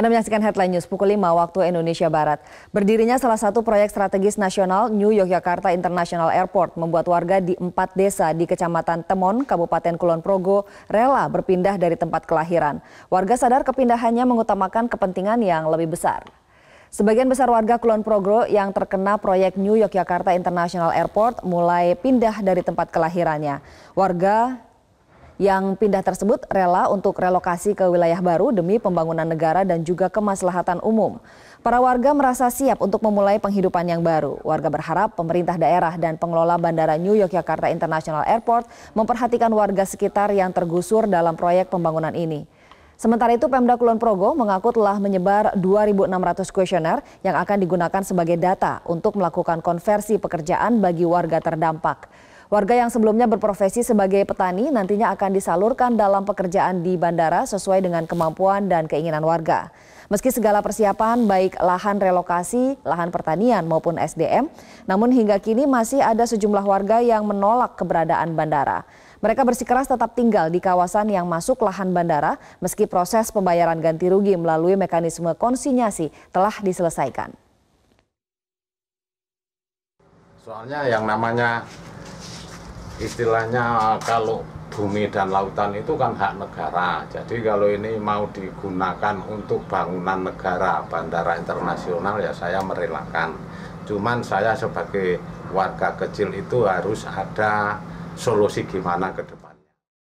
Anda menyaksikan Headline News pukul 5 waktu Indonesia Barat. Berdirinya salah satu proyek strategis nasional New Yogyakarta International Airport membuat warga di empat desa di Kecamatan Temon, Kabupaten Kulon Progo rela berpindah dari tempat kelahiran. Warga sadar kepindahannya mengutamakan kepentingan yang lebih besar. Sebagian besar warga Kulon Progo yang terkena proyek New Yogyakarta International Airport mulai pindah dari tempat kelahirannya. Warga yang pindah tersebut rela untuk relokasi ke wilayah baru demi pembangunan negara dan juga kemaslahatan umum. Para warga merasa siap untuk memulai penghidupan yang baru. Warga berharap pemerintah daerah dan pengelola Bandara New Yogyakarta International Airport memperhatikan warga sekitar yang tergusur dalam proyek pembangunan ini. Sementara itu Pemda Kulon Progo mengaku telah menyebar 2.600 kuesioner yang akan digunakan sebagai data untuk melakukan konversi pekerjaan bagi warga terdampak. Warga yang sebelumnya berprofesi sebagai petani nantinya akan disalurkan dalam pekerjaan di bandara sesuai dengan kemampuan dan keinginan warga. Meski segala persiapan baik lahan relokasi, lahan pertanian maupun SDM, namun hingga kini masih ada sejumlah warga yang menolak keberadaan bandara. Mereka bersikeras tetap tinggal di kawasan yang masuk lahan bandara meski proses pembayaran ganti rugi melalui mekanisme konsinyasi telah diselesaikan. Soalnya yang namanya istilahnya kalau bumi dan lautan itu kan hak negara. Jadi kalau ini mau digunakan untuk bangunan negara bandara internasional ya saya merelakan. Cuman saya sebagai warga kecil itu harus ada solusi gimana ke depan.